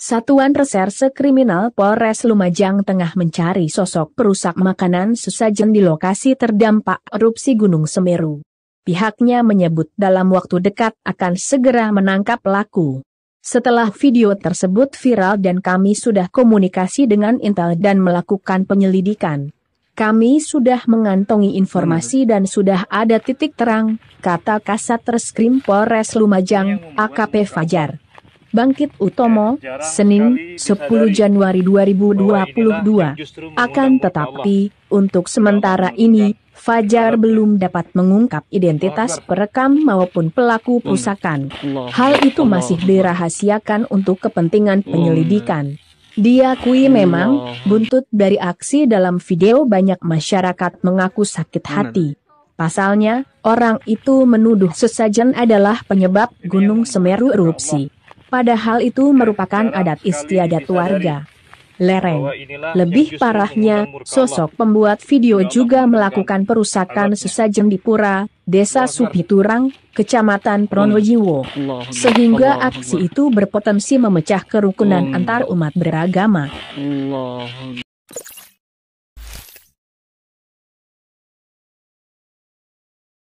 Satuan Reserse Kriminal Polres Lumajang tengah mencari sosok perusak makanan sesajen di lokasi terdampak erupsi Gunung Semeru. Pihaknya menyebut dalam waktu dekat akan segera menangkap pelaku. Setelah video tersebut viral dan kami sudah komunikasi dengan Intel dan melakukan penyelidikan. Kami sudah mengantongi informasi dan sudah ada titik terang, kata Kasat Reskrim Polres Lumajang, AKP Fajar. Bangkit Utomo, Senin, 10 Januari 2022. Akan tetapi, untuk sementara ini, Fajar belum dapat mengungkap identitas perekam maupun pelaku hmm. perusakan. Hal itu masih dirahasiakan untuk kepentingan hmm. penyelidikan. Diakui hmm. memang, buntut dari aksi dalam video banyak masyarakat mengaku sakit hati. Pasalnya, orang itu menuduh sesajen adalah penyebab Gunung Semeru erupsi. Padahal itu merupakan adat istiadat warga. Lereng. Lebih parahnya, sosok pembuat video juga melakukan perusakan sesajen di Pura, Desa Supiturang, Kecamatan Pronojiwo. Sehingga aksi itu berpotensi memecah kerukunan antar umat beragama.